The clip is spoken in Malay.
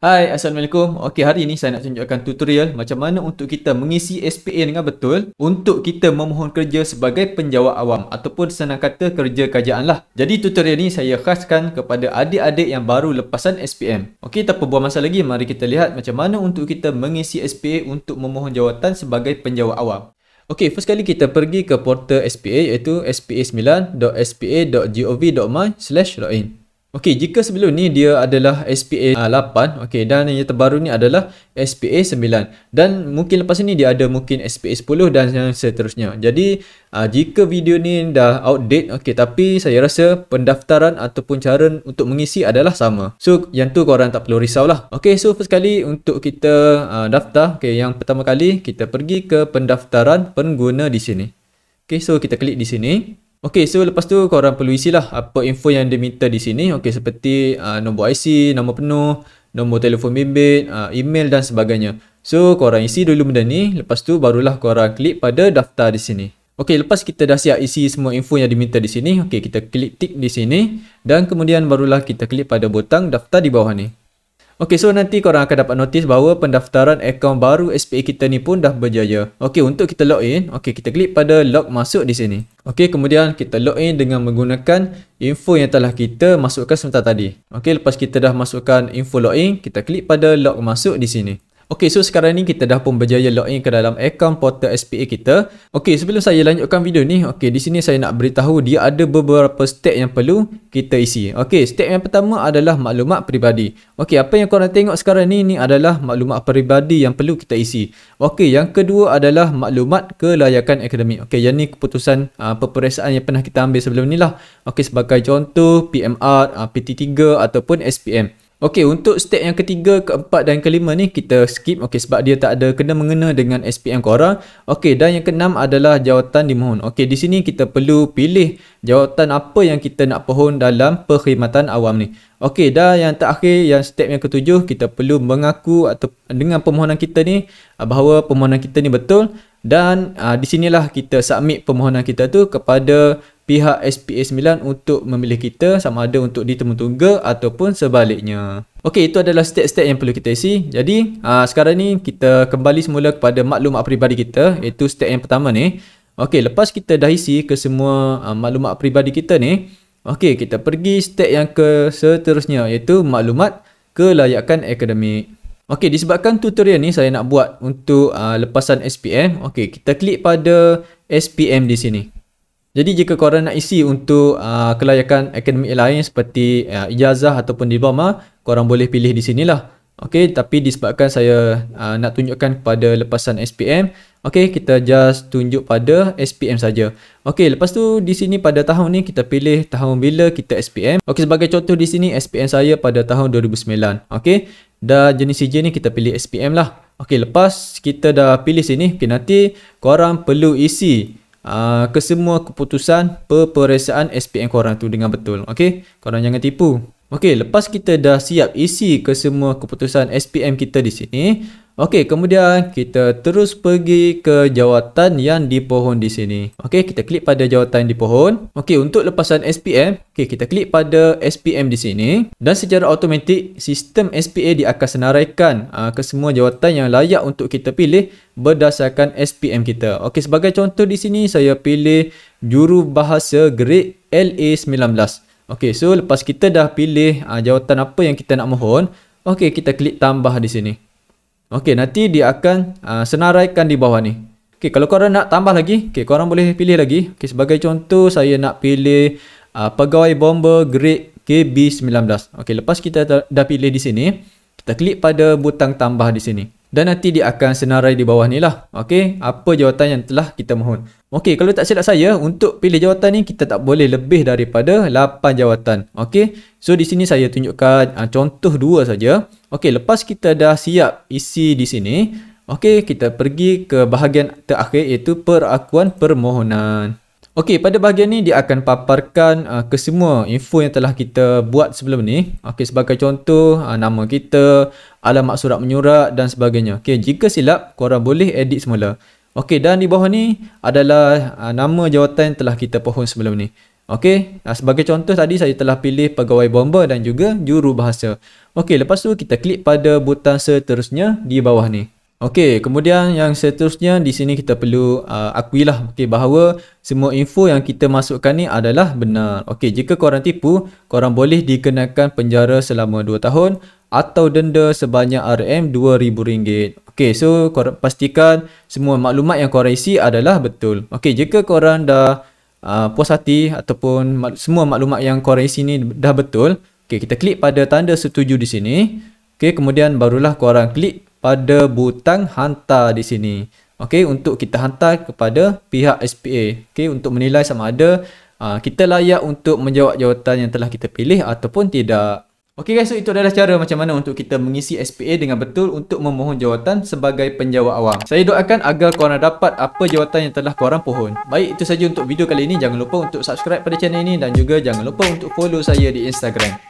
Hai, Assalamualaikum. Okey, hari ini saya nak tunjukkan tutorial macam mana untuk kita mengisi SPA dengan betul untuk kita memohon kerja sebagai penjawat awam ataupun senang kata kerja kerajaan lah. Jadi tutorial ni saya khaskan kepada adik-adik yang baru lepasan SPM. Okey, tak buang masa lagi. Mari kita lihat macam mana untuk kita mengisi SPA untuk memohon jawatan sebagai penjawat awam. Okey, first kali kita pergi ke portal SPA iaitu spa9.spa.gov.my slash login. Okey, jika sebelum ni dia adalah SPA 8, okey dan yang terbaru ni adalah SPA 9 dan mungkin lepas ni dia ada mungkin SPA 10 dan yang seterusnya. Jadi, ah, jika video ni dah outdate, okey tapi saya rasa pendaftaran ataupun cara untuk mengisi adalah sama. So, yang tu korang tak perlu risaulah. Okey, so first sekali untuk kita ah, daftar, okey yang pertama kali kita pergi ke pendaftaran pengguna di sini. Okey, so kita klik di sini. Okey, so lepas tu korang perlu isilah apa info yang dia minta di sini. Okey, seperti uh, nombor IC, nama penuh, nombor telefon bimbit, uh, email dan sebagainya. So, korang isi dulu benda ni. Lepas tu, barulah korang klik pada daftar di sini. Okey, lepas kita dah siap isi semua info yang diminta di sini. Okey, kita klik tick di sini. Dan kemudian barulah kita klik pada butang daftar di bawah ni. Okey, so nanti korang akan dapat notice bahawa pendaftaran akaun baru SPA kita ni pun dah berjaya. Okey, untuk kita log in, okey kita klik pada log masuk di sini. Okey, kemudian kita log in dengan menggunakan info yang telah kita masukkan sebentar tadi. Okey, lepas kita dah masukkan info log in, kita klik pada log masuk di sini. Okey, so sekarang ni kita dah pun berjaya login ke dalam account portal SPA kita. Okey, sebelum saya lanjutkan video ni, okey, di sini saya nak beritahu dia ada beberapa step yang perlu kita isi. Okey, step yang pertama adalah maklumat peribadi. Okey, apa yang korang tengok sekarang ni, ni adalah maklumat peribadi yang perlu kita isi. Okey, yang kedua adalah maklumat kelayakan akademik. Okey, yang ni keputusan uh, peperiksaan yang pernah kita ambil sebelum ni lah. Okey, sebagai contoh, PMR, uh, ah, PT3 ataupun SPM. Okey, untuk step yang ketiga, keempat dan kelima ni kita skip okey sebab dia tak ada kena mengena dengan SPM korang. Okey, dan yang keenam adalah jawatan dimohon. Okey, di sini kita perlu pilih jawatan apa yang kita nak pohon dalam perkhidmatan awam ni. Okey, dan yang terakhir yang step yang ketujuh kita perlu mengaku atau dengan permohonan kita ni ah, bahawa permohonan kita ni betul dan aa, ah, di sinilah kita submit permohonan kita tu kepada pihak SPA 9 untuk memilih kita sama ada untuk ditemu tunggu ataupun sebaliknya. Okey, itu adalah step-step yang perlu kita isi. Jadi, aa, ah, sekarang ni kita kembali semula kepada maklumat peribadi kita iaitu step yang pertama ni. Okey, lepas kita dah isi ke semua aa, ah, maklumat peribadi kita ni, okey, kita pergi step yang ke seterusnya iaitu maklumat kelayakan akademik. Okey, disebabkan tutorial ni saya nak buat untuk aa, ah, lepasan SPM, okey, kita klik pada SPM di sini. Jadi jika korang nak isi untuk uh, kelayakan akademik lain seperti uh, ijazah ataupun diploma, korang boleh pilih di sini lah. Okay, tapi disebabkan saya uh, nak tunjukkan kepada lepasan SPM, okay kita just tunjuk pada SPM saja. Okay, lepas tu di sini pada tahun ni kita pilih tahun bila kita SPM. Okay, sebagai contoh di sini SPM saya pada tahun 2009. Okay, dah jenis CJ ni kita pilih SPM lah. Okay, lepas kita dah pilih sini, okay, nanti korang perlu isi Ah, kesemua keputusan peperiksaan SPM korang tu dengan betul. Okey, korang jangan tipu. Okey, lepas kita dah siap isi kesemua keputusan SPM kita di sini, Okey, kemudian kita terus pergi ke jawatan yang di pohon di sini. Okey, kita klik pada jawatan di pohon. Okey, untuk lepasan SPM, okey kita klik pada SPM di sini dan secara automatik sistem SPA dia akan senaraikan aa, ah, ke semua jawatan yang layak untuk kita pilih berdasarkan SPM kita. Okey, sebagai contoh di sini saya pilih juru bahasa grade LA19. Okey, so lepas kita dah pilih aa, ah, jawatan apa yang kita nak mohon, okey kita klik tambah di sini. Okey, nanti dia akan uh, senaraikan di bawah ni. Okey, kalau korang nak tambah lagi, okey korang boleh pilih lagi. Okey, sebagai contoh saya nak pilih uh, pegawai bomber grade KB19. Okey, lepas kita dah pilih di sini, kita klik pada butang tambah di sini. Dan nanti dia akan senarai di bawah ni lah. Okey, apa jawatan yang telah kita mohon. Okey, kalau tak silap saya, untuk pilih jawatan ni kita tak boleh lebih daripada 8 jawatan. Okey, so di sini saya tunjukkan uh, contoh dua saja. Okey, lepas kita dah siap isi di sini, okey, kita pergi ke bahagian terakhir iaitu perakuan permohonan. Okey, pada bahagian ni dia akan paparkan uh, ah, kesemua info yang telah kita buat sebelum ni. Okey, sebagai contoh, uh, nama kita, alamat surat menyurat dan sebagainya. Okey, jika silap, korang boleh edit semula. Okey dan di bawah ni adalah uh, nama jawatan yang telah kita pohon sebelum ni. Okey, uh, sebagai contoh tadi saya telah pilih pegawai bomba dan juga juru bahasa. Okey, lepas tu kita klik pada butang seterusnya di bawah ni. Okey, kemudian yang seterusnya di sini kita perlu uh, lah, okey bahawa semua info yang kita masukkan ni adalah benar. Okey, jika korang tipu, korang boleh dikenakan penjara selama 2 tahun atau denda sebanyak RM2000. Okey, so korang pastikan semua maklumat yang korang isi adalah betul. Okey, jika korang dah uh, puas hati ataupun mak- semua maklumat yang korang isi ni dah betul, okey kita klik pada tanda setuju di sini. Okey, kemudian barulah korang klik pada butang hantar di sini. Okey, untuk kita hantar kepada pihak SPA. Okey, untuk menilai sama ada uh, kita layak untuk menjawab jawatan yang telah kita pilih ataupun tidak. Okey guys, so itu adalah cara macam mana untuk kita mengisi SPA dengan betul untuk memohon jawatan sebagai penjawat awam. Saya doakan agar korang dapat apa jawatan yang telah korang pohon. Baik, itu saja untuk video kali ini. Jangan lupa untuk subscribe pada channel ini dan juga jangan lupa untuk follow saya di Instagram.